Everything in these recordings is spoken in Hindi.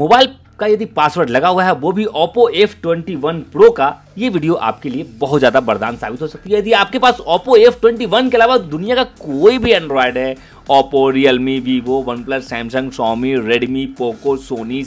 मोबाइल का यदि पासवर्ड लगा हुआ है वो भी Oppo F twenty one pro का ये वीडियो आपके लिए बहुत ज़्यादा वरदान साबित हो सकती है यदि आपके पास ओप्पो एफ ट्वेंटी वन के अलावा दुनिया का कोई भी एंड्रॉयड है Oppo Realme Vivo One Plus Samsung Xiaomi Redmi Poco Sony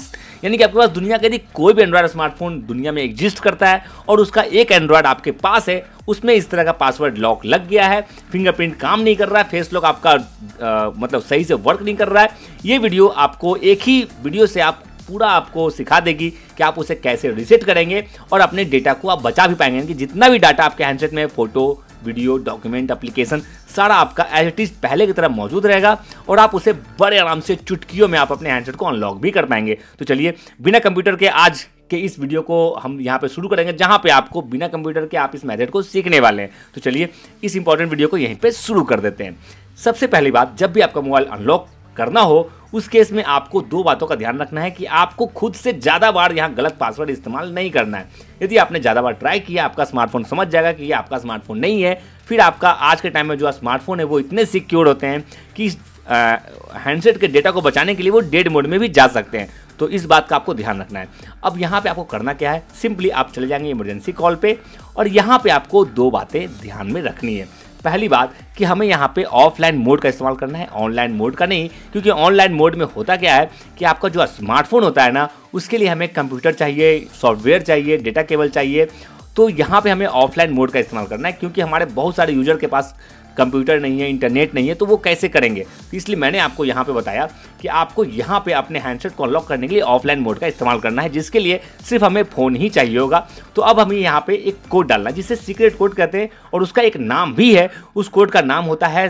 यानी कि आपके पास दुनिया का यदि कोई भी एंड्रॉयड स्मार्टफोन दुनिया में एग्जिस्ट करता है और उसका एक एंड्रॉयड आपके पास है उसमें इस तरह का पासवर्ड लॉक लग गया है फिंगरप्रिंट काम नहीं कर रहा है फेस लॉक आपका आ, मतलब सही से वर्क नहीं कर रहा है ये वीडियो आपको एक ही वीडियो से आप पूरा आपको सिखा देगी कि आप उसे कैसे रिसेट करेंगे और अपने डेटा को आप बचा भी पाएंगे कि जितना भी डाटा आपके हैंडसेट में फोटो वीडियो डॉक्यूमेंट एप्लीकेशन सारा आपका एज इट इज़ पहले की तरह मौजूद रहेगा और आप उसे बड़े आराम से चुटकियों में आप अपने हैंडसेट को अनलॉक भी कर पाएंगे तो चलिए बिना कंप्यूटर के आज के इस वीडियो को हम यहाँ पे शुरू करेंगे जहाँ पे आपको बिना कंप्यूटर के आप इस मेथड को सीखने वाले हैं तो चलिए इस इंपॉर्टेंट वीडियो को यहीं पर शुरू कर देते हैं सबसे पहली बात जब भी आपका मोबाइल अनलॉक करना हो उस केस में आपको दो बातों का ध्यान रखना है कि आपको खुद से ज़्यादा बार यहाँ गलत पासवर्ड इस्तेमाल नहीं करना है यदि आपने ज़्यादा बार ट्राई किया आपका स्मार्टफोन समझ जाएगा कि ये आपका स्मार्टफोन नहीं है फिर आपका आज के टाइम में जो स्मार्टफोन है वो इतने सिक्योर होते हैं कि हैंडसेट के डेटा को बचाने के लिए वो डेड मोड में भी जा सकते हैं तो इस बात का आपको ध्यान रखना है अब यहाँ पे आपको करना क्या है सिंपली आप चले जाएंगे इमरजेंसी कॉल पे और यहाँ पे आपको दो बातें ध्यान में रखनी है पहली बात कि हमें यहाँ पे ऑफलाइन मोड का इस्तेमाल करना है ऑनलाइन मोड का नहीं क्योंकि ऑनलाइन मोड में होता क्या है कि आपका जो स्मार्टफोन होता है ना उसके लिए हमें कंप्यूटर चाहिए सॉफ्टवेयर चाहिए डेटा केबल चाहिए तो यहाँ पे हमें ऑफलाइन मोड का इस्तेमाल करना है क्योंकि हमारे बहुत सारे यूजर के पास कंप्यूटर नहीं है इंटरनेट नहीं है तो वो कैसे करेंगे तो इसलिए मैंने आपको यहाँ पे बताया कि आपको यहाँ पे अपने हैंडसेट को अनलॉक करने के लिए ऑफलाइन मोड का इस्तेमाल करना है जिसके लिए सिर्फ हमें फ़ोन ही चाहिए होगा तो अब हमें यहाँ पे एक कोड डालना है जिसे सीक्रेट कोड कहते हैं और उसका एक नाम भी है उस कोड का नाम होता है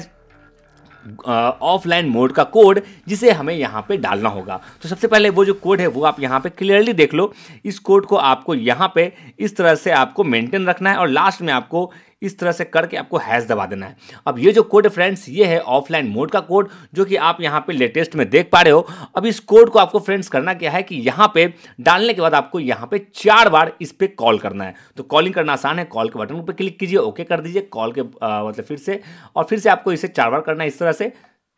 ऑफलाइन मोड का कोड जिसे हमें यहाँ पे डालना होगा तो सबसे पहले वो जो कोड है वो आप यहाँ पे क्लियरली देख लो इस कोड को आपको यहाँ पे इस तरह से आपको मेंटेन रखना है और लास्ट में आपको इस तरह से करके आपको हैश दबा देना है अब ये जो कोड है फ्रेंड्स ये है ऑफलाइन मोड का कोड जो कि आप यहाँ पे लेटेस्ट में देख पा रहे हो अब इस कोड को आपको फ्रेंड्स करना क्या है कि यहाँ पे डालने के बाद आपको यहाँ पे चार बार इस पर कॉल करना है तो कॉलिंग करना आसान है कॉल के बटन पर क्लिक कीजिए ओके कर दीजिए कॉल के आ, मतलब फिर से और फिर से आपको इसे चार बार करना है इस तरह से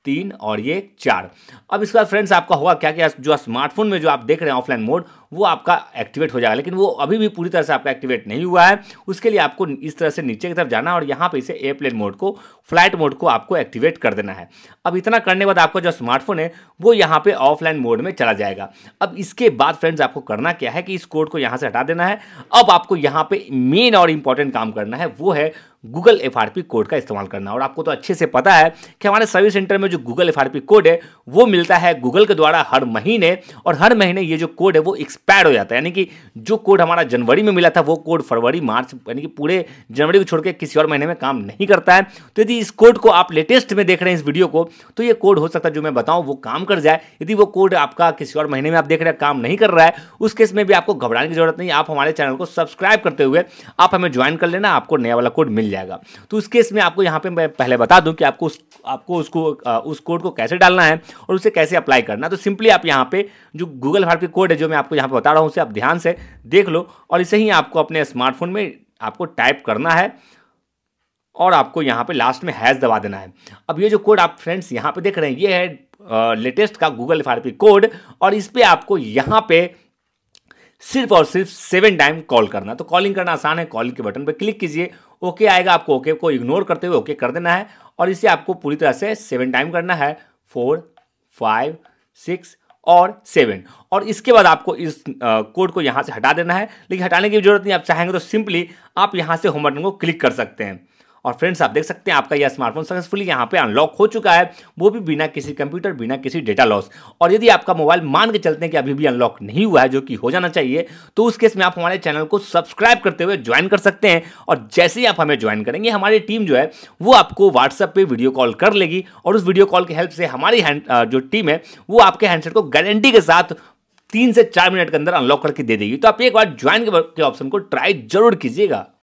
तीन और ये चार अब इसके बाद फ्रेंड्स आपका होगा क्या क्या जो स्मार्टफोन में जो आप देख रहे हैं ऑफलाइन मोड वो आपका एक्टिवेट हो जाएगा लेकिन वो अभी भी पूरी तरह से आपका एक्टिवेट नहीं हुआ है उसके लिए आपको इस तरह से नीचे की तरफ जाना और यहाँ पे इसे एयरप्लेन मोड को फ्लाइट मोड को आपको एक्टिवेट कर देना है अब इतना करने के बाद आपका जो स्मार्टफोन है वो यहाँ पर ऑफलाइन मोड में चला जाएगा अब इसके बाद फ्रेंड्स आपको करना क्या है कि इस कोड को यहाँ से हटा देना है अब आपको यहाँ पे मेन और इंपॉर्टेंट काम करना है वो है गूगल एफ कोड का इस्तेमाल करना और आपको तो अच्छे से पता है कि हमारे सर्विस सेंटर में जो गूगल एफ कोड है वो मिलता है गूगल के द्वारा हर महीने और हर महीने ये जो कोड है वो एक्सपायर हो जाता है यानी कि जो कोड हमारा जनवरी में मिला था वो कोड फरवरी मार्च यानी कि पूरे जनवरी को छोड़ के किसी और महीने में काम नहीं करता है तो यदि इस कोड को आप लेटेस्ट में देख रहे हैं इस वीडियो को तो ये कोड हो सकता है जो मैं बताऊँ वो काम कर जाए यदि वो कोड आपका किसी और महीने में आप देख रहे हैं काम नहीं कर रहा है उस केस में भी आपको घबराने की जरूरत नहीं आप हमारे चैनल को सब्सक्राइब करते हुए आप हमें ज्वाइन कर लेना आपको नया वाला कोड मिल जाए जाएगा तो उस केस में आपको यहाँ पे मैं पहले बता दूँ कि आपको उस आपको उसको उस कोड को कैसे डालना है और उसे कैसे अप्लाई करना तो सिंपली आप यहाँ पे जो गूगल भारत के कोड है जो मैं आपको यहाँ पर बता रहा हूँ उसे आप ध्यान से देख लो और इसे ही आपको अपने स्मार्टफोन में आपको टाइप करना है और आपको यहाँ पे लास्ट में हैज़ दबा देना है अब ये जो कोड आप फ्रेंड्स यहाँ पे देख रहे हैं ये है लेटेस्ट का गूगल एफ कोड और इस पर आपको यहाँ पे सिर्फ और सिर्फ सेवन टाइम कॉल करना तो कॉलिंग करना आसान है कॉलिंग के बटन पे क्लिक कीजिए ओके आएगा आपको ओके को इग्नोर करते हुए ओके कर देना है और इसे आपको पूरी तरह से सेवन टाइम करना है फोर फाइव सिक्स और सेवन और इसके बाद आपको इस कोड को यहाँ से हटा देना है लेकिन हटाने की जरूरत नहीं आप चाहेंगे तो सिंपली आप यहाँ से बटन को क्लिक कर सकते हैं और फ्रेंड्स आप देख सकते हैं आपका यह स्मार्टफोन सक्सेसफुली यहाँ पे अनलॉक हो चुका है वो भी बिना किसी कंप्यूटर बिना किसी डेटा लॉस और यदि आपका मोबाइल मान के चलते हैं कि अभी भी अनलॉक नहीं हुआ है जो कि हो जाना चाहिए तो उस केस में आप हमारे चैनल को सब्सक्राइब करते हुए ज्वाइन कर सकते हैं और जैसे ही आप हमें ज्वाइन करेंगे हमारी टीम जो है वो आपको व्हाट्सअप पर वीडियो कॉल कर लेगी और उस वीडियो कॉल की हेल्प से हमारी जो टीम है वो आपके हैंडसेट को गारंटी के साथ तीन से चार मिनट के अंदर अनलॉक करके दे देगी तो आप एक बार ज्वाइन के ऑप्शन को ट्राई जरूर कीजिएगा